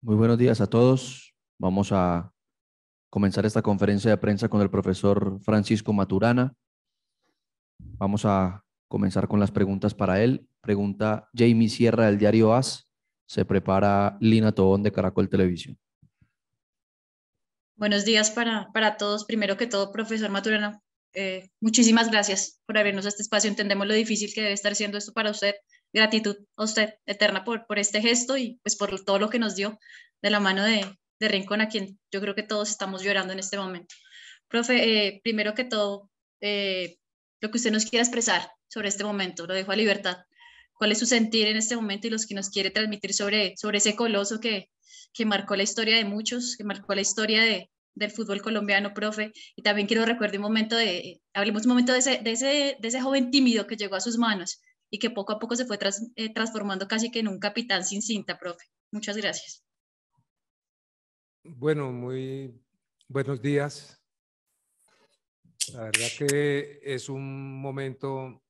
Muy buenos días a todos. Vamos a comenzar esta conferencia de prensa con el profesor Francisco Maturana. Vamos a comenzar con las preguntas para él. Pregunta Jamie Sierra del diario AS. Se prepara Lina Tobón de Caracol Televisión. Buenos días para, todos. Primero que todo, profesor Maturana, eh, muchísimas gracias por abrirnos este espacio. Entendemos lo difícil que debe estar siendo esto para usted, gratitud a usted eterna por, por este gesto y pues por todo lo que nos dio de la mano de, de Rincón, a quien yo creo que todos estamos llorando en este momento. Profe, eh, primero que todo, eh, lo que usted nos quiera expresar sobre este momento, lo dejo a libertad. ¿Cuál es su sentir en este momento y los que nos quiere transmitir sobre, sobre ese coloso que, que marcó la historia de muchos, que marcó la historia de, del fútbol colombiano, profe. Y también quiero recordar un momento de, hablemos un momento de ese, de ese, de ese joven tímido que llegó a sus manos y que poco a poco se fue eh, transformando casi que en un capitán sin cinta, profe. Muchas gracias. Bueno, muy buenos días. La verdad que es un momento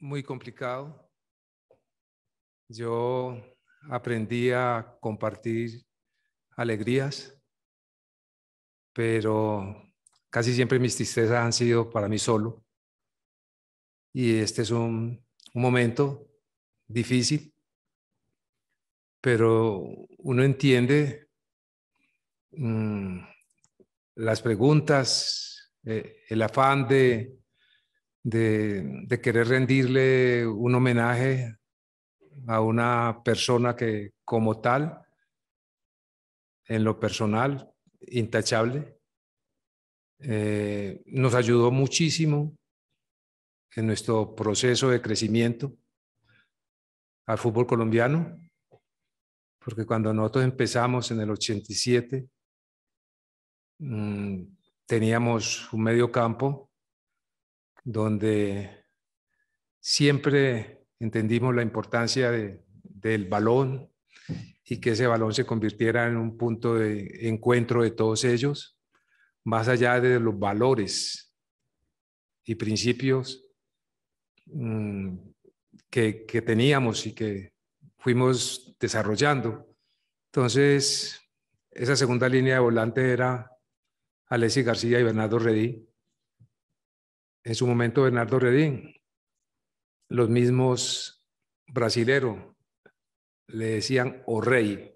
muy complicado. Yo aprendí a compartir alegrías, pero casi siempre mis tristezas han sido para mí solo. Y este es un un momento difícil, pero uno entiende mm, las preguntas, eh, el afán de, de, querer rendirle un homenaje a una persona que como tal, en lo personal, intachable, eh, nos ayudó muchísimo en nuestro proceso de crecimiento al fútbol colombiano, porque cuando nosotros empezamos en el 87, mm, teníamos un medio campo donde siempre entendimos la importancia del balón y que ese balón se convirtiera en un punto de encuentro de todos ellos, más allá de los valores y principios Mm, que, teníamos y que fuimos desarrollando. Entonces, esa segunda línea de volante era Alessi García y Bernardo Redín. En su momento, Bernardo Redín, los mismos brasilero le decían o rey.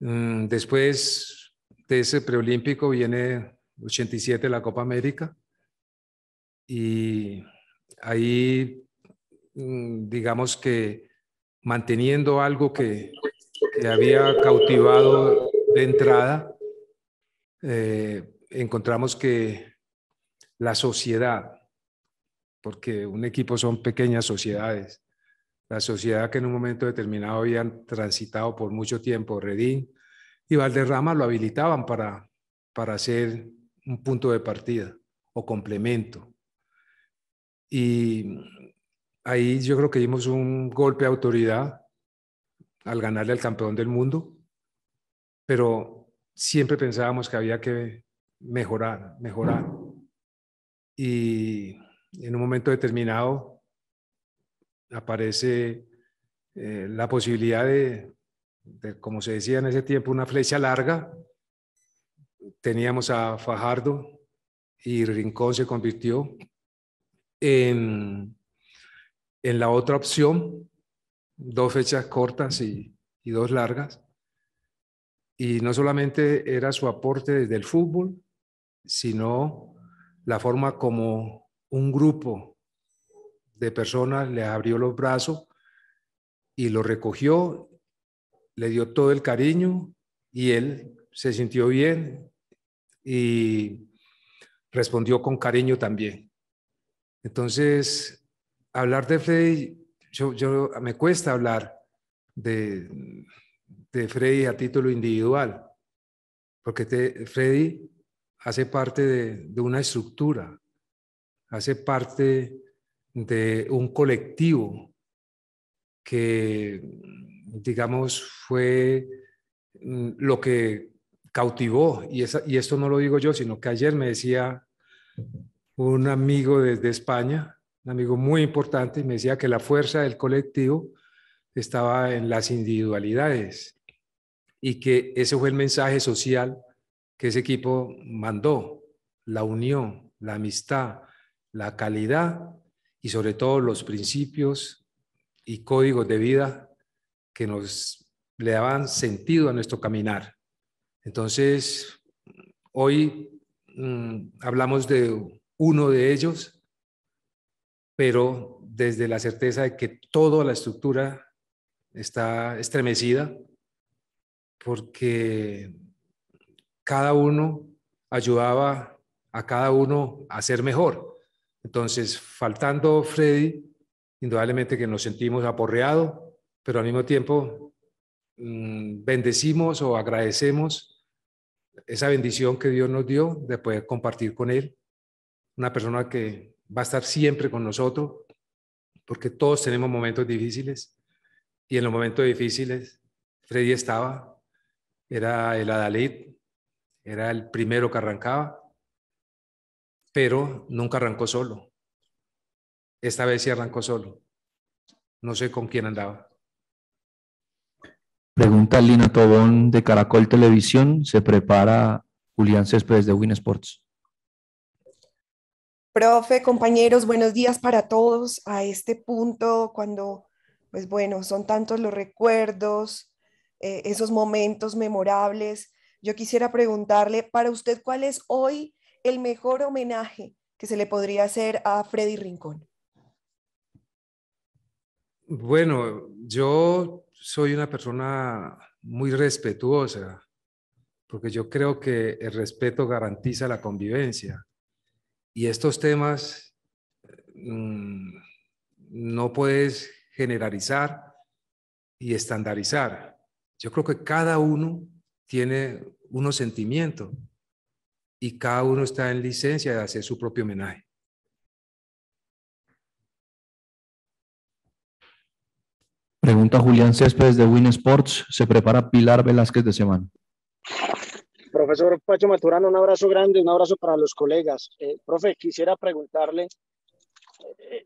Mm, después de ese preolímpico viene 87 la Copa América y ahí mm, digamos que manteniendo algo que, había cautivado de entrada, eh, encontramos que la sociedad, porque un equipo son pequeñas sociedades, la sociedad que en un momento determinado habían transitado por mucho tiempo, Redín y Valderrama lo habilitaban para, para ser un punto de partida o complemento. Y ahí yo creo que dimos un golpe de autoridad al ganarle al campeón del mundo, pero siempre pensábamos que había que mejorar, mejorar. Y en un momento determinado aparece eh, la posibilidad de, de, como se decía en ese tiempo, una flecha larga. Teníamos a Fajardo y Rincón se convirtió en, la otra opción, dos fechas cortas y, y dos largas. Y no solamente era su aporte desde el fútbol, sino la forma como un grupo de personas le abrió los brazos y lo recogió, le dio todo el cariño y él se sintió bien y respondió con cariño también. Entonces, hablar de Freddy, yo, me cuesta hablar de, Freddy a título individual, porque Freddy hace parte de, una estructura, hace parte de un colectivo que, digamos, fue mm, lo que cautivó, y esto no lo digo yo, sino que ayer me decía un amigo desde España, un amigo muy importante, me decía que la fuerza del colectivo estaba en las individualidades y que ese fue el mensaje social que ese equipo mandó, la unión, la amistad, la calidad y sobre todo los principios y códigos de vida que nos le daban sentido a nuestro caminar. Entonces, hoy mm, hablamos de uno de ellos, pero desde la certeza de que toda la estructura está estremecida porque cada uno ayudaba a cada uno a ser mejor. Entonces, faltando Freddy, indudablemente que nos sentimos aporreado, pero al mismo tiempo mm, bendecimos o agradecemos esa bendición que Dios nos dio de poder compartir con Él una persona que va a estar siempre con nosotros, porque todos tenemos momentos difíciles. Y en los momentos difíciles, Freddy estaba, era el Adalid, era el primero que arrancaba, pero nunca arrancó solo. Esta vez sí arrancó solo. No sé con quién andaba. Pregunta Lina Tobón de Caracol Televisión. ¿Se prepara Julián Céspedes de Win Sports? Profe, compañeros, buenos días para todos. A este punto, cuando, pues bueno, son tantos los recuerdos, eh, esos momentos memorables, yo quisiera preguntarle para usted cuál es hoy el mejor homenaje que se le podría hacer a Freddy Rincón. Bueno, yo soy una persona muy respetuosa, porque yo creo que el respeto garantiza la convivencia. Y estos temas mm, no puedes generalizar y estandarizar. Yo creo que cada uno tiene unos sentimiento y cada uno está en licencia de hacer su propio homenaje. Pregunta Julián Céspedes de Win Sports. ¿Se prepara Pilar Velázquez de semana? profesor Pacho Maturano, un abrazo grande, un abrazo para los colegas. Eh, profe, quisiera preguntarle, eh,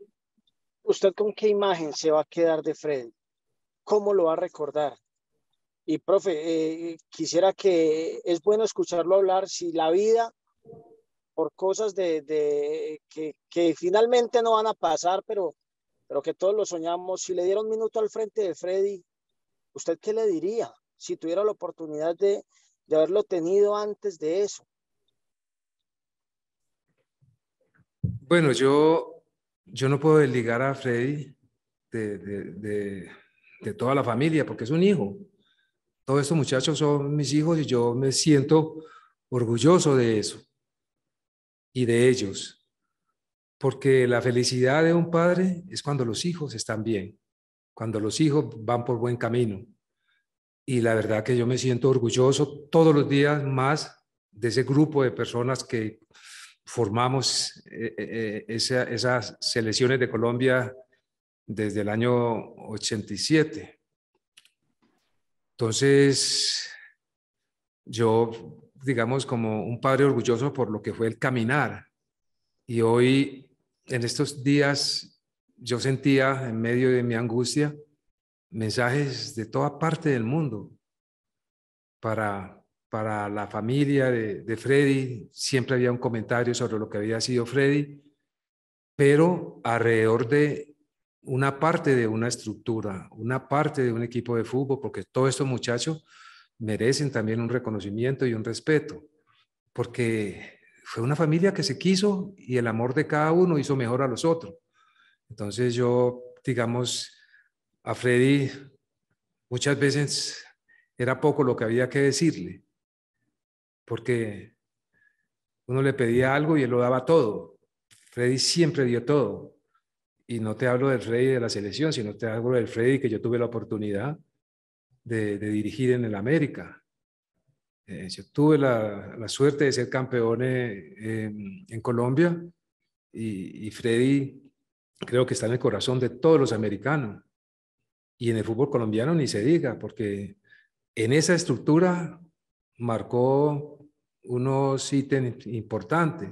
¿usted con qué imagen se va a quedar de Freddy? ¿Cómo lo va a recordar? Y profe, eh, quisiera que es bueno escucharlo hablar si la vida por cosas de, que, finalmente no van a pasar, pero, pero que todos lo soñamos. Si le diera un minuto al frente de Freddy, ¿usted qué le diría? Si tuviera la oportunidad de, de haberlo tenido antes de eso? Bueno, yo, yo no puedo desligar a Freddy de, de, de, de toda la familia porque es un hijo. Todos estos muchachos son mis hijos y yo me siento orgulloso de eso y de ellos. Porque la felicidad de un padre es cuando los hijos están bien, cuando los hijos van por buen camino y la verdad que yo me siento orgulloso todos los días más de ese grupo de personas que formamos eh, eh, eh, esas selecciones de Colombia desde el año 87. Entonces, yo, digamos, como un padre orgulloso por lo que fue el caminar. Y hoy, en estos días, yo sentía en medio de mi angustia, mensajes de toda parte del mundo para, para la familia de, de Freddy. Siempre había un comentario sobre lo que había sido Freddy, pero alrededor de una parte de una estructura, una parte de un equipo de fútbol, porque todos estos muchachos merecen también un reconocimiento y un respeto, porque fue una familia que se quiso y el amor de cada uno hizo mejor a los otros. Entonces yo, digamos, a Freddy muchas veces era poco lo que había que decirle, porque uno le pedía algo y él lo daba todo. Freddy siempre dio todo. Y no te hablo del Freddy de la selección, sino te hablo del Freddy que yo tuve la oportunidad de, dirigir en el América. Eh, yo tuve la, suerte de ser campeón eh, en Colombia y Freddy creo que está en el corazón de todos los americanos. Y en el fútbol colombiano ni se diga, porque en esa estructura marcó unos ítems importantes,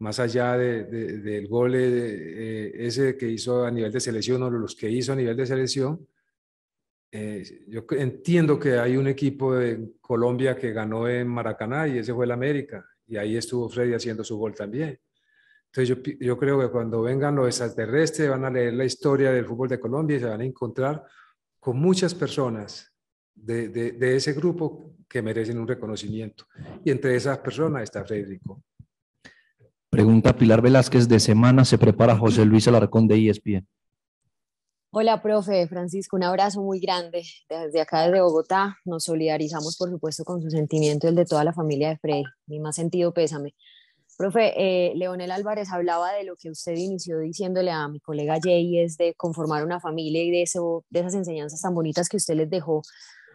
más allá del gol eh, eh, ese que hizo a nivel de selección o los que hizo a nivel de selección. Eh, yo entiendo que hay un equipo de Colombia que ganó en Maracaná y ese fue el América, y ahí estuvo Freddy haciendo su gol también. Entonces yo, yo, creo que cuando vengan los extraterrestres van a leer la historia del fútbol de Colombia y se van a encontrar con muchas personas de, de, ese grupo que merecen un reconocimiento. Y entre esas personas está Federico. Pregunta Pilar Velázquez, de semana se prepara José Luis Alarcón de ESPN. Hola, profe Francisco, un abrazo muy grande desde acá, desde Bogotá. Nos solidarizamos, por supuesto, con su sentimiento y el de toda la familia de frei Mi más sentido pésame. Profe, eh, Leonel Álvarez hablaba de lo que usted inició diciéndole a mi colega Jay, es de conformar una familia y de, de esas enseñanzas tan bonitas que usted les dejó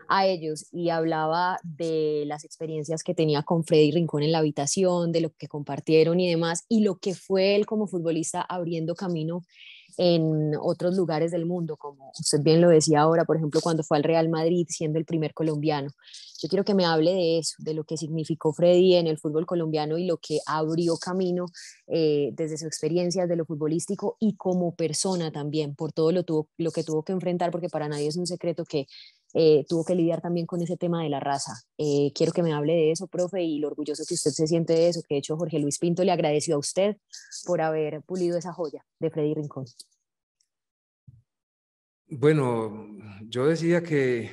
a ellos y hablaba de las experiencias que tenía con Freddy Rincón en la habitación, de lo que compartieron y demás, y lo que fue él como futbolista abriendo camino en otros lugares del mundo, como usted bien lo decía ahora, por ejemplo, cuando fue al Real Madrid siendo el primer colombiano. Yo quiero que me hable de eso, de lo que significó Freddy en el fútbol colombiano y lo que abrió camino eh, desde su experiencia, de lo futbolístico y como persona también, por todo lo que tuvo que enfrentar, porque para nadie es un secreto que eh, tuvo que lidiar también con ese tema de la raza. Eh, quiero que me hable de eso, profe, y lo orgulloso que usted se siente de eso, que de hecho Jorge Luis Pinto le agradeció a usted por haber pulido esa joya de Freddy Rincón. Bueno, yo decía que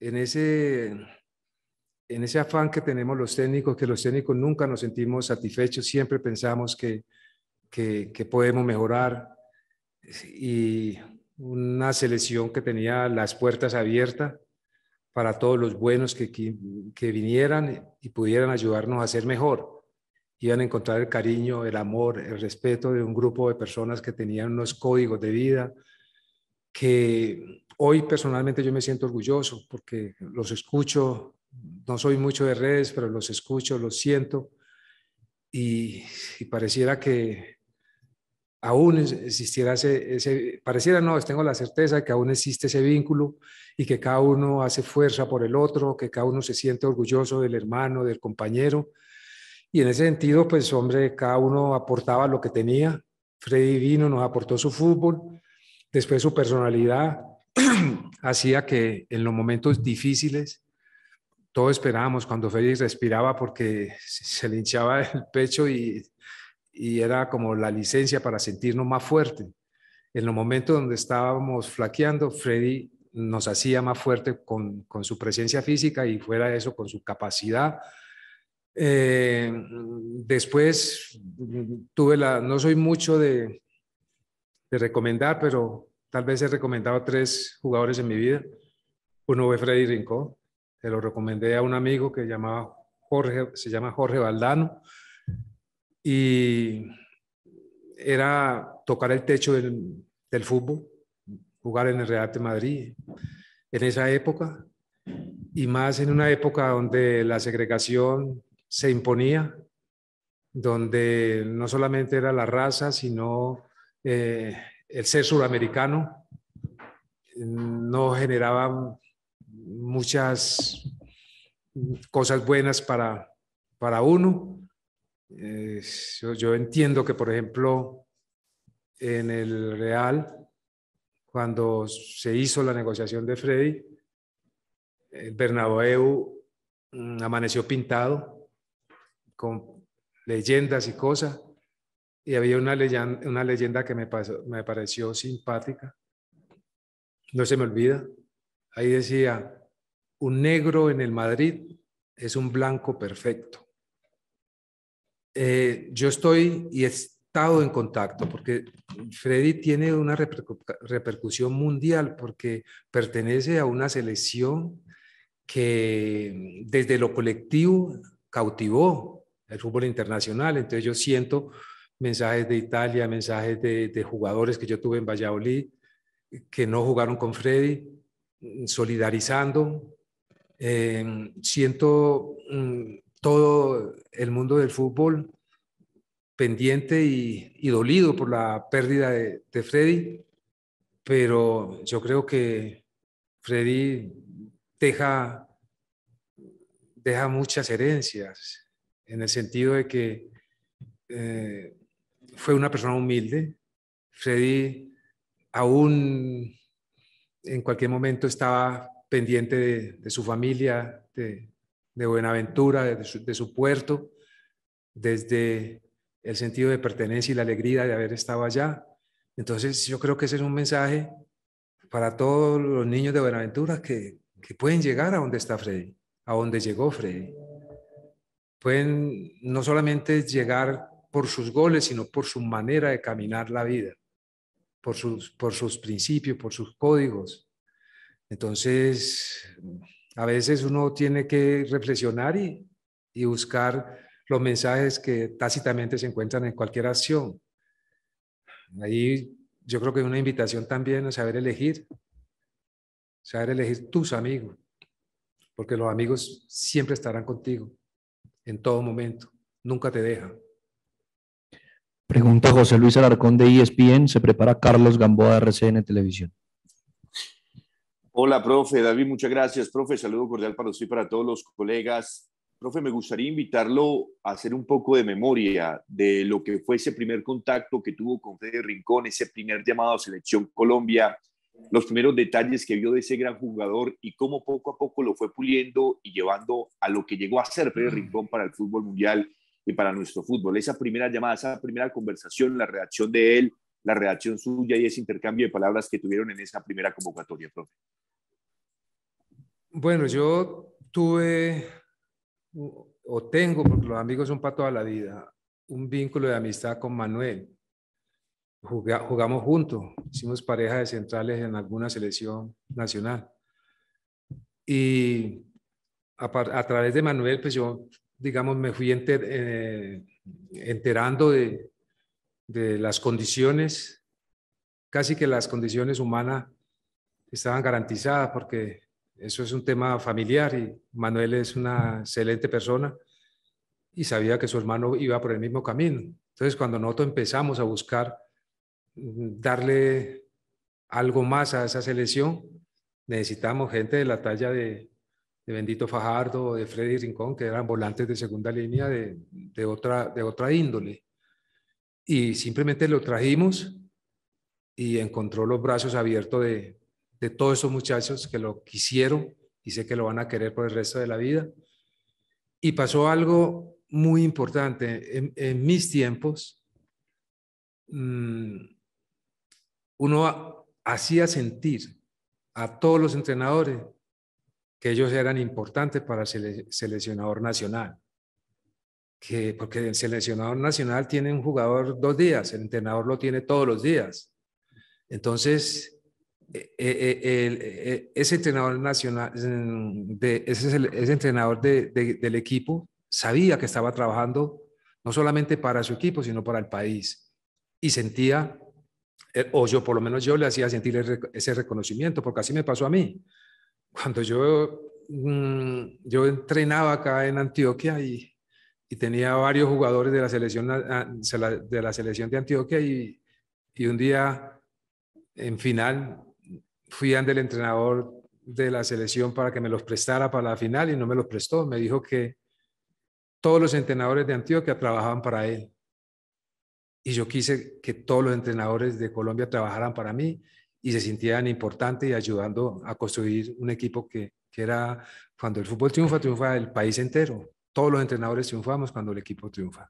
en ese, en ese afán que tenemos los técnicos, que los técnicos nunca nos sentimos satisfechos, siempre pensamos que, que, que podemos mejorar y una selección que tenía las puertas abiertas para todos los buenos que, vinieran y pudieran ayudarnos a ser mejor. Iban a encontrar el cariño, el amor, el respeto de un grupo de personas que tenían unos códigos de vida que hoy personalmente yo me siento orgulloso porque los escucho, no soy mucho de redes, pero los escucho, los siento y pareciera que aún existiera ese, pareciera no, tengo la certeza de que aún existe ese vínculo y que cada uno hace fuerza por el otro, que cada uno se siente orgulloso del hermano, del compañero. Y en ese sentido, pues hombre, cada uno aportaba lo que tenía. Freddy vino, nos aportó su fútbol, después su personalidad hacía que en los momentos difíciles todos esperábamos cuando Félix respiraba porque se le hinchaba el pecho y y era como la licencia para sentirnos más fuerte. En los momentos donde estábamos flaqueando, Freddy nos hacía más fuerte con, su presencia física y fuera de eso, con su capacidad eh, después tuve la, no soy mucho de, recomendar, pero tal vez he recomendado tres jugadores en mi vida. Uno fue Freddy Rincón, se lo recomendé a un amigo que llamaba Jorge, se llama Jorge Valdano y era tocar el techo del, fútbol, jugar en el Real de Madrid en esa época, y más en una época donde la segregación se imponía, donde no solamente era la raza, sino eh, el ser suramericano, no generaba muchas cosas buenas para uno eh, yo, entiendo que, por ejemplo, en el Real, cuando se hizo la negociación de Freddy, Bernabéu mm, amaneció pintado con leyendas y cosas, y había una leyenda, una leyenda que me, pasó, me pareció simpática, no se me olvida, ahí decía, un negro en el Madrid es un blanco perfecto. Eh, yo estoy y he estado en contacto porque Freddy tiene una repercusión mundial porque pertenece a una selección que desde lo colectivo cautivó el fútbol internacional. Entonces yo siento mensajes de Italia, mensajes de, jugadores que yo tuve en Valladolid que no jugaron con Freddy, mm, solidarizando. Eh, siento mm, todo el mundo del fútbol pendiente y, dolido por la pérdida de, Freddy, pero yo creo que Freddy deja, deja muchas herencias, en el sentido de que eh, fue una persona humilde. Freddy aún en cualquier momento estaba pendiente de su familia, de, de Buenaventura, de su, puerto, desde el sentido de pertenencia y la alegría de haber estado allá. Entonces yo creo que ese es un mensaje para todos los niños de Buenaventura que, pueden llegar a donde está Freddy, a donde llegó Freddy. Pueden no solamente llegar por sus goles, sino por su manera de caminar la vida, por sus, por sus principios, por sus códigos. Entonces, a veces uno tiene que reflexionar y, buscar los mensajes que tácitamente se encuentran en cualquier acción. Ahí yo creo que es una invitación también a saber elegir, saber elegir tus amigos, porque los amigos siempre estarán contigo, en todo momento, nunca te dejan. Pregunta José Luis Alarcón de ESPN, se prepara Carlos Gamboa de RCN Televisión. Hola, profe. David, muchas gracias. Profe, saludo cordial para usted y para todos los colegas. Profe, me gustaría invitarlo a hacer un poco de memoria de lo que fue ese primer contacto que tuvo con Fede Rincón, ese primer llamado a Selección Colombia, los primeros detalles que vio de ese gran jugador y cómo poco a poco lo fue puliendo y llevando a lo que llegó a ser Fede mm. Rincón para el fútbol mundial y para nuestro fútbol. Esa primera llamada, esa primera conversación, la reacción de él, la reacción suya y ese intercambio de palabras que tuvieron en esa primera convocatoria, profe. Bueno, yo tuve o tengo, porque los amigos son para toda la vida, un vínculo de amistad con Manuel. jugamos juntos, hicimos pareja de centrales en alguna selección nacional. Y a, través de Manuel, pues yo, digamos, me fui eh, enterando de las condiciones, casi que las condiciones humanas estaban garantizadas, porque eso es un tema familiar y Manuel es una excelente persona y sabía que su hermano iba por el mismo camino. Entonces, cuando nosotros empezamos a buscar mm, darle algo más a esa selección, necesitamos gente de la talla de, de Bendito Fajardo, de Freddy Rincón, que eran volantes de segunda línea de, de, otra, de otra índole. Y simplemente lo trajimos y encontró los brazos abiertos de, de todos esos muchachos que lo quisieron y sé que lo van a querer por el resto de la vida. Y pasó algo muy importante. En, mis tiempos, mm, uno hacía sentir a todos los entrenadores que ellos eran importantes para el seleccionador nacional. Que, porque el seleccionador nacional tiene un jugador dos días, el entrenador lo tiene todos los días. Entonces, el ese entrenador nacional, de, ese, ese entrenador de, del equipo sabía que estaba trabajando no solamente para su equipo, sino para el país. Y sentía, eh, o yo por lo menos yo le hacía sentir ese reconocimiento, porque así me pasó a mí. Cuando yo, mm, yo entrenaba acá en Antioquia y, y tenía varios jugadores de la selección, ah, ah, de, la selección de Antioquia y, y un día en final fui ante el entrenador de la selección para que me los prestara para la final y no me los prestó. Me dijo que todos los entrenadores de Antioquia trabajaban para él. Y yo quise que todos los entrenadores de Colombia trabajaran para mí y se sintieran importantes y ayudando a construir un equipo que, que era, cuando el fútbol triunfa, triunfa el país entero. Todos los entrenadores triunfamos cuando el equipo triunfa.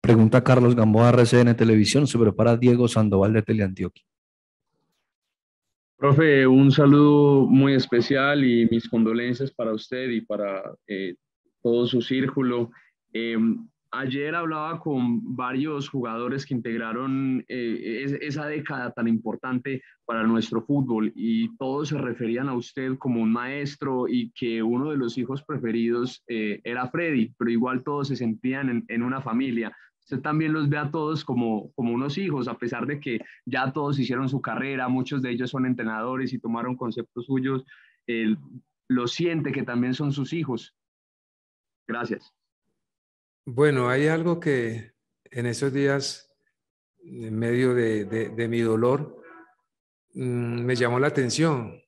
Pregunta Carlos Gamboa, RCN Televisión, sobre para Diego Sandoval de Teleantioquia. Profe, un saludo muy especial y mis condolencias para usted y para eh, todo su círculo. Em, ayer hablaba con varios jugadores que integraron eh, esa década tan importante para nuestro fútbol y todos se referían a usted como un maestro y que uno de los hijos preferidos eh, era Freddy, pero igual todos se sentían en una familia usted también los ve a todos como, como unos hijos, a pesar de que ya todos hicieron su carrera, muchos de ellos son entrenadores y tomaron conceptos suyos, él lo siente que también son sus hijos. Gracias. Bueno, hay algo que en esos días, en medio de, de, mi dolor, mm, me llamó la atención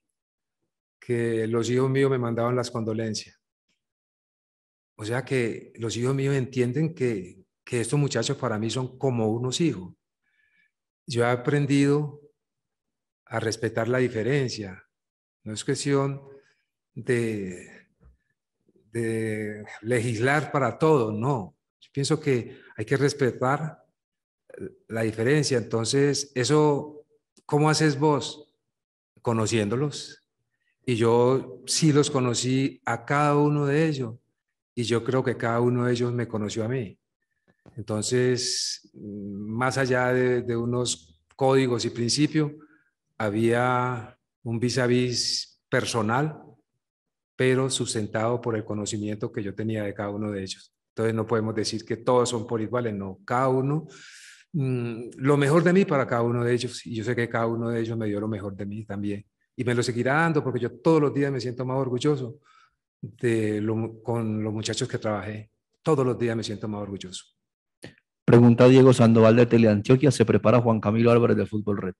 que los hijos míos me mandaban las condolencias. O sea que los hijos míos entienden que, que estos muchachos para mí son como unos hijos. Yo he aprendido a respetar la diferencia. No es cuestión de, de legislar para todo, no. Yo pienso que hay que respetar eh, la diferencia. Entonces, eso, ¿cómo haces vos? Conociéndolos. Y yo sí los conocí a cada uno de ellos. Y yo creo que cada uno de ellos me conoció a mí. Entonces, más allá de, unos códigos y principios, había un vis a vis personal, pero sustentado por el conocimiento que yo tenía de cada uno de ellos. Entonces, no podemos decir que todos son por iguales, no, cada uno mm, lo mejor de mí para cada uno de ellos. Y yo sé que cada uno de ellos me dio lo mejor de mí también. Y me lo seguirá dando porque yo todos los días me siento más orgulloso de con los muchachos que trabajé. Todos los días me siento más orgulloso. Pregunta Diego Sandoval de Teleantioquia. ¿Se prepara Juan Camilo Álvarez del Fútbol Red?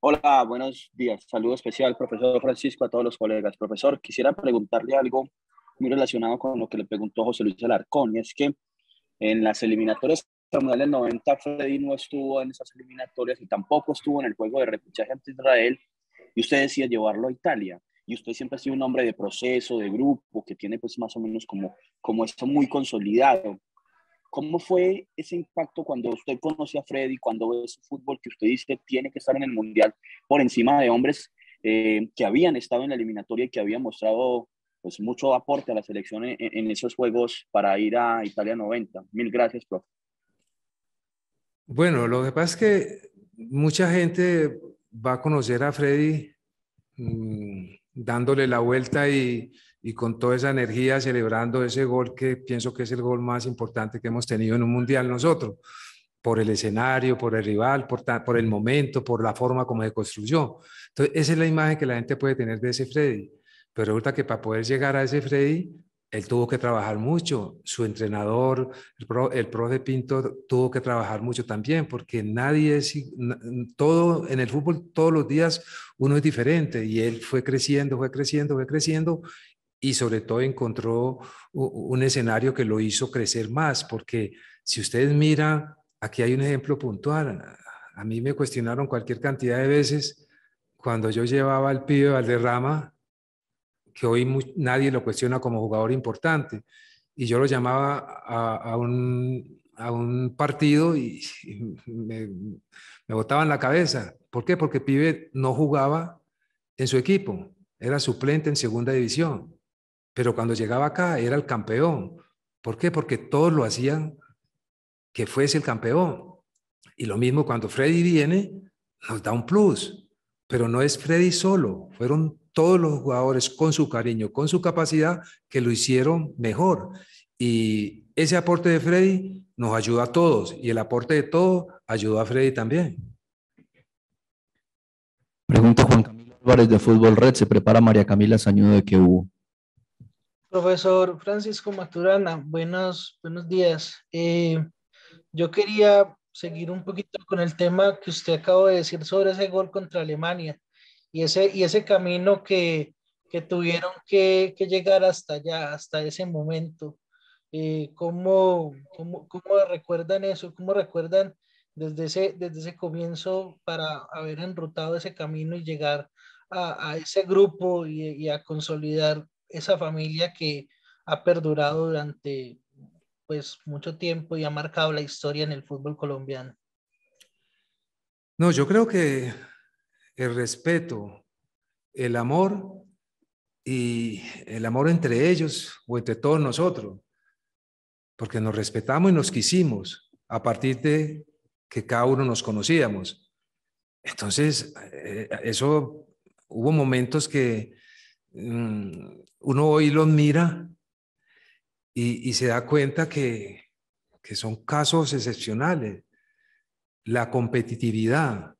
Hola, buenos días. Saludo especial, profesor Francisco, a todos los colegas. Profesor, quisiera preguntarle algo muy relacionado con lo que le preguntó José Luis Alarcón, y es que en las eliminatorias del 90, Freddy no estuvo en esas eliminatorias y tampoco estuvo en el juego de repuchaje ante Israel, y usted decía llevarlo a Italia y usted siempre ha sido un hombre de proceso, de grupo, que tiene pues más o menos como, como esto muy consolidado. ¿Cómo fue ese impacto cuando usted conoce a Freddy, cuando ve su fútbol que usted dice tiene que estar en el Mundial por encima de hombres eh, que habían estado en la eliminatoria y que habían mostrado pues mucho aporte a la selección en, esos juegos para ir a Italia 90? Mil gracias, profe. Bueno, lo que pasa es que mucha gente va a conocer a Freddy mm, dándole la vuelta y, con toda esa energía celebrando ese gol que pienso que es el gol más importante que hemos tenido en un mundial nosotros, por el escenario, por el rival, por, el momento, por la forma como se construyó. Entonces, esa es la imagen que la gente puede tener de ese Freddy. Pero resulta que para poder llegar a ese Freddy él tuvo que trabajar mucho, su entrenador, el pro, el profe Pinto tuvo que trabajar mucho también, porque nadie es, todo en el fútbol todos los días uno es diferente y él fue creciendo, fue creciendo, fue creciendo y sobre todo encontró un escenario que lo hizo crecer más, porque si ustedes miran, aquí hay un ejemplo puntual, a mí me cuestionaron cualquier cantidad de veces cuando yo llevaba al pibe Valderrama que hoy nadie lo cuestiona como jugador importante. Y yo lo llamaba a, un, partido y, me, botaban la cabeza. ¿Por qué? Porque Pibe no jugaba en su equipo, era suplente en segunda división. Pero cuando llegaba acá era el campeón. ¿Por qué? Porque todos lo hacían que fuese el campeón. Y lo mismo cuando Freddy viene, nos da un plus. Pero no es Freddy solo, fueron todos los jugadores con su cariño, con su capacidad, que lo hicieron mejor. Y ese aporte de Freddy nos ayuda a todos y el aporte de todos ayuda a Freddy también. Pregunta Juan Camilo Álvarez de Fútbol Red. ¿Se prepara María Camila Sañudo de qué hubo? Profesor Francisco Maturana, buenos, buenos días. Eh, yo quería seguir un poquito con el tema que usted acabó de decir sobre ese gol contra Alemania y ese, y ese camino que, tuvieron que, llegar hasta allá, hasta ese momento. Eh, ¿cómo, recuerdan eso? ¿Cómo recuerdan desde ese, desde ese comienzo para haber enrutado ese camino y llegar a, ese grupo y, y, a consolidar esa familia que ha perdurado durante pues mucho tiempo y ha marcado la historia en el fútbol colombiano? No, yo creo que el respeto, el amor y el amor entre ellos o entre todos nosotros, porque nos respetamos y nos quisimos a partir de que cada uno nos conocíamos. Entonces, eh, eso hubo momentos que mm, uno hoy los mira y, se da cuenta que, que son casos excepcionales. La competitividad,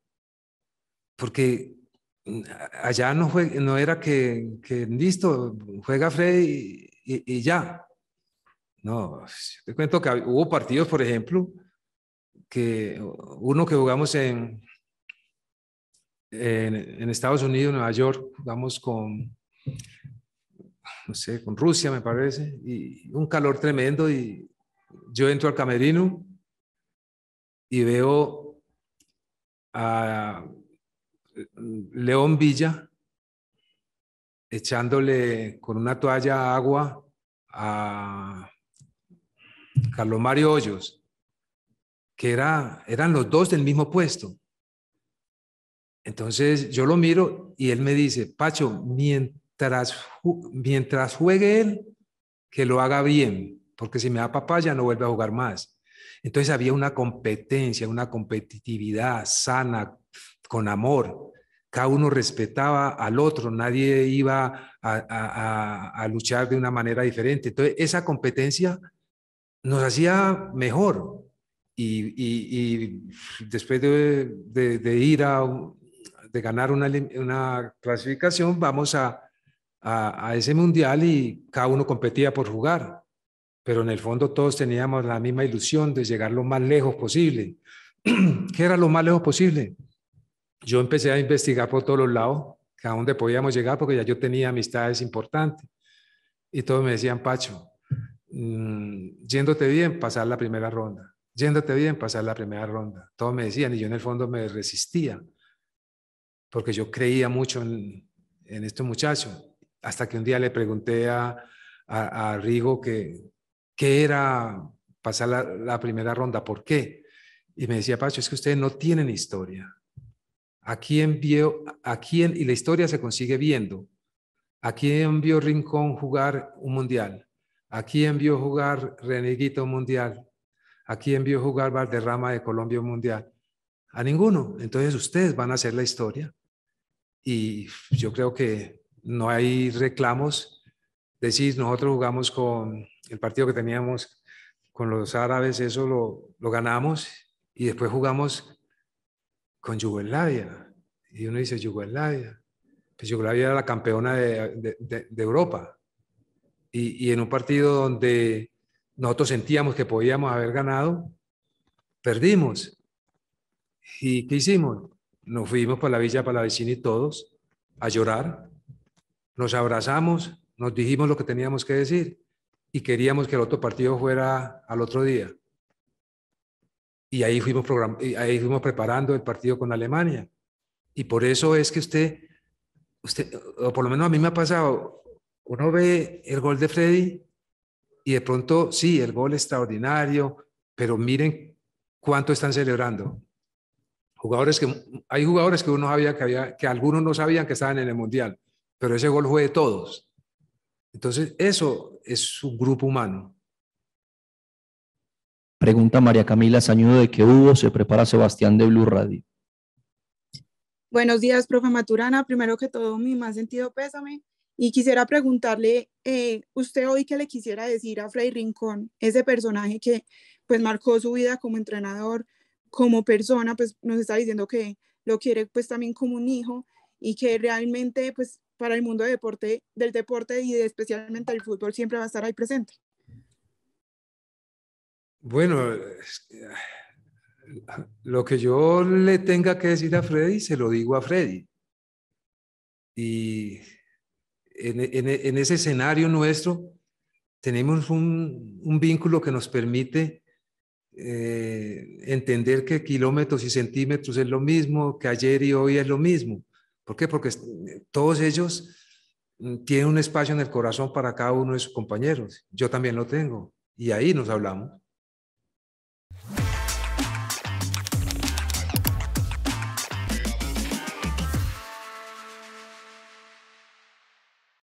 porque mm, allá no, fue no era que, listo, juega Freddy y, ya. No, te cuento que hubo partidos, por ejemplo, que uno que jugamos en, en, Estados Unidos, Nueva York, jugamos con, no sé, con Rusia, me parece, y un calor tremendo. Y yo entro al camerino y veo a León Villa echándole con una toalla agua a Carlos Mario Hoyos, que era, eran los dos del mismo puesto. Entonces yo lo miro y él me dice, Pacho, mientras, mientras juegue él, que lo haga bien, porque si me da papá ya no vuelve a jugar más. Entonces había una competencia, una competitividad sana, con amor. Cada uno respetaba al otro, nadie iba a, luchar de una manera diferente. Entonces, esa competencia nos hacía mejor. Y, después de, ir a, de ganar una, clasificación, vamos a, a, ese mundial y cada uno competía por jugar, pero en el fondo todos teníamos la misma ilusión de llegar lo más lejos posible. ¿Qué era lo más lejos posible? yo empecé a investigar por todos los lados, a dónde podíamos llegar, porque ya yo tenía amistades importantes. Y todos me decían, Pacho, mm, yéndote bien, pasar la primera ronda. Yéndote bien, pasar la primera ronda. Todos me decían y yo en el fondo me resistía, porque yo creía mucho en, en estos muchachos. Hasta que un día le pregunté a, Rigo que, qué era pasar la, la primera ronda, por qué. Y me decía, Pacho, es que ustedes no tienen historia ¿A quién vio, a quién, y la historia se consigue viendo, a quién vio Rincón jugar un mundial, a quién vio jugar Reneguito mundial, a quién vio jugar Valderrama de Colombia mundial, a ninguno. Entonces ustedes van a hacer la historia y yo creo que no hay reclamos. Decís, nosotros jugamos con el partido que teníamos con los árabes, eso lo, lo ganamos y después jugamos con Yugoslavia. Y uno dice, Yugoslavia. Pues Yugoslavia era la campeona de, Europa. Y, y, en un partido donde nosotros sentíamos que podíamos haber ganado, perdimos. ¿Y qué hicimos? Nos fuimos para la villa, para la vecina y todos a llorar. Nos abrazamos, nos dijimos lo que teníamos que decir y queríamos que el otro partido fuera al otro día. Y ahí fuimos, y ahí fuimos preparando el partido con Alemania. Y por eso es que usted, usted, o por lo menos a mí me ha pasado, uno ve el gol de Freddy y de pronto, sí, el gol extraordinario, pero miren cuánto están celebrando. Jugadores que, hay jugadores que uno sabía que había, que algunos no sabían que estaban en el Mundial, pero ese gol fue de todos. Entonces, eso es un grupo humano. Pregunta María Camila Sañudo de qué hubo, se prepara Sebastián de Blue Radio. Buenos días, profe Maturana. Primero que todo, mi más sentido pésame. Y quisiera preguntarle, eh, usted hoy qué le quisiera decir a frei Rincón, ese personaje que pues marcó su vida como entrenador, como persona, pues nos está diciendo que lo quiere pues también como un hijo y que realmente pues para el mundo de deporte, del deporte y especialmente el fútbol siempre va a estar ahí presente. Bueno, ah, lo que yo le tenga que decir a Freddy, se lo digo a Freddy. Y en, ese escenario nuestro tenemos un, vínculo que nos permite eh, entender que kilómetros y centímetros es lo mismo, que ayer y hoy es lo mismo. ¿Por qué? Porque eh, todos ellos mm, tienen un espacio en el corazón para cada uno de sus compañeros. Yo también lo tengo. Y ahí nos hablamos.